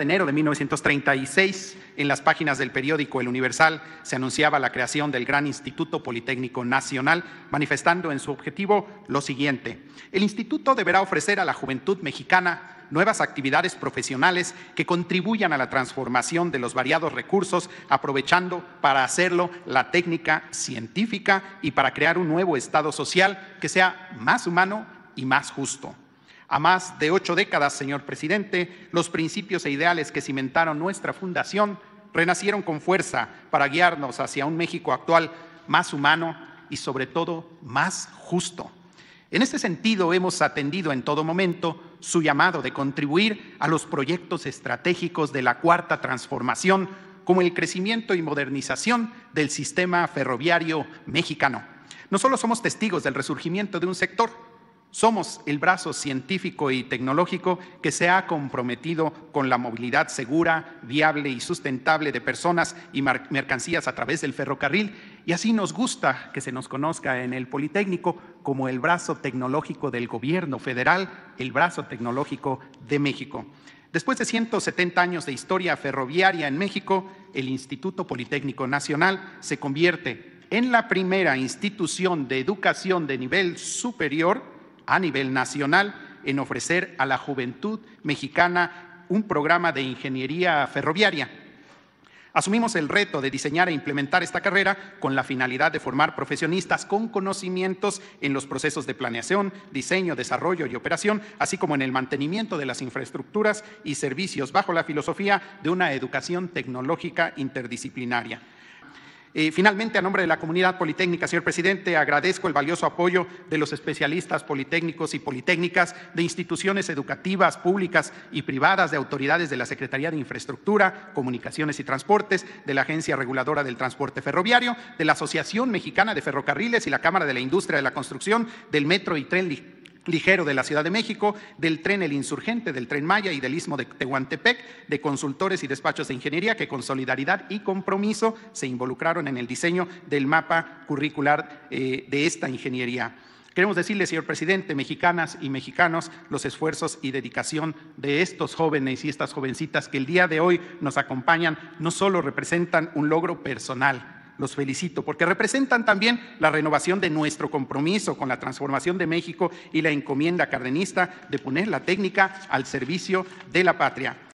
de enero de 1936, en las páginas del periódico El Universal se anunciaba la creación del gran Instituto Politécnico Nacional, manifestando en su objetivo lo siguiente. El instituto deberá ofrecer a la juventud mexicana nuevas actividades profesionales que contribuyan a la transformación de los variados recursos, aprovechando para hacerlo la técnica científica y para crear un nuevo Estado social que sea más humano y más justo. A más de ocho décadas, señor presidente, los principios e ideales que cimentaron nuestra fundación renacieron con fuerza para guiarnos hacia un México actual más humano y sobre todo más justo. En este sentido, hemos atendido en todo momento su llamado de contribuir a los proyectos estratégicos de la Cuarta Transformación, como el crecimiento y modernización del sistema ferroviario mexicano. No solo somos testigos del resurgimiento de un sector, somos el brazo científico y tecnológico que se ha comprometido con la movilidad segura, viable y sustentable de personas y mercancías a través del ferrocarril y así nos gusta que se nos conozca en el Politécnico como el brazo tecnológico del gobierno federal, el brazo tecnológico de México. Después de 170 años de historia ferroviaria en México, el Instituto Politécnico Nacional se convierte en la primera institución de educación de nivel superior a nivel nacional en ofrecer a la juventud mexicana un programa de ingeniería ferroviaria. Asumimos el reto de diseñar e implementar esta carrera con la finalidad de formar profesionistas con conocimientos en los procesos de planeación, diseño, desarrollo y operación, así como en el mantenimiento de las infraestructuras y servicios bajo la filosofía de una educación tecnológica interdisciplinaria finalmente, a nombre de la comunidad politécnica, señor presidente, agradezco el valioso apoyo de los especialistas politécnicos y politécnicas, de instituciones educativas, públicas y privadas, de autoridades de la Secretaría de Infraestructura, Comunicaciones y Transportes, de la Agencia Reguladora del Transporte Ferroviario, de la Asociación Mexicana de Ferrocarriles y la Cámara de la Industria de la Construcción, del Metro y Tren ligero de la Ciudad de México, del tren El Insurgente, del tren Maya y del Istmo de Tehuantepec, de consultores y despachos de ingeniería que con solidaridad y compromiso se involucraron en el diseño del mapa curricular eh, de esta ingeniería. Queremos decirle, señor presidente, mexicanas y mexicanos, los esfuerzos y dedicación de estos jóvenes y estas jovencitas que el día de hoy nos acompañan no solo representan un logro personal, los felicito, porque representan también la renovación de nuestro compromiso con la transformación de México y la encomienda cardenista de poner la técnica al servicio de la patria.